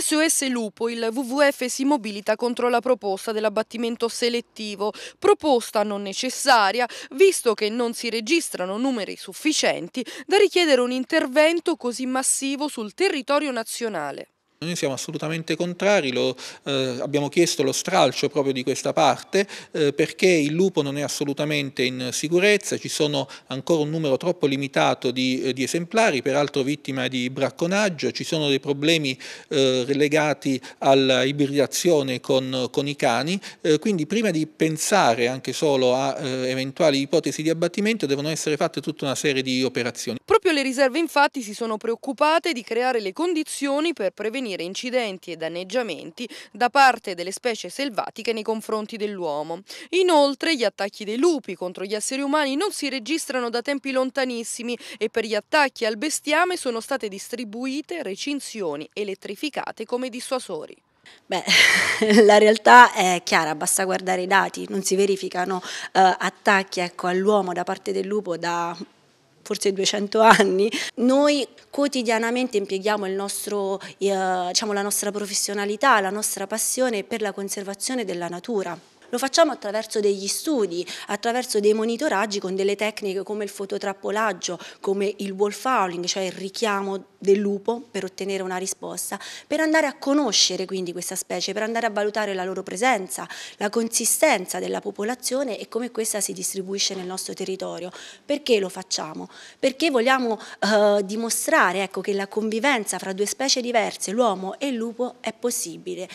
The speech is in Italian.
SOS Lupo, il WWF si mobilita contro la proposta dell'abbattimento selettivo, proposta non necessaria visto che non si registrano numeri sufficienti da richiedere un intervento così massivo sul territorio nazionale. Noi siamo assolutamente contrari, lo, eh, abbiamo chiesto lo stralcio proprio di questa parte eh, perché il lupo non è assolutamente in sicurezza, ci sono ancora un numero troppo limitato di, eh, di esemplari, peraltro vittima di bracconaggio, ci sono dei problemi eh, legati alla ibridazione con, con i cani, eh, quindi prima di pensare anche solo a eventuali ipotesi di abbattimento devono essere fatte tutta una serie di operazioni. Proprio le riserve infatti si sono preoccupate di creare le condizioni per prevenire prevenire incidenti e danneggiamenti da parte delle specie selvatiche nei confronti dell'uomo. Inoltre gli attacchi dei lupi contro gli esseri umani non si registrano da tempi lontanissimi e per gli attacchi al bestiame sono state distribuite recinzioni elettrificate come dissuasori. Beh, la realtà è chiara, basta guardare i dati, non si verificano eh, attacchi ecco, all'uomo da parte del lupo da forse 200 anni, noi quotidianamente impieghiamo nostro, eh, diciamo, la nostra professionalità, la nostra passione per la conservazione della natura. Lo facciamo attraverso degli studi, attraverso dei monitoraggi con delle tecniche come il fototrappolaggio, come il wall fouling, cioè il richiamo del lupo per ottenere una risposta, per andare a conoscere quindi questa specie, per andare a valutare la loro presenza, la consistenza della popolazione e come questa si distribuisce nel nostro territorio. Perché lo facciamo? Perché vogliamo eh, dimostrare ecco, che la convivenza fra due specie diverse, l'uomo e il lupo, è possibile.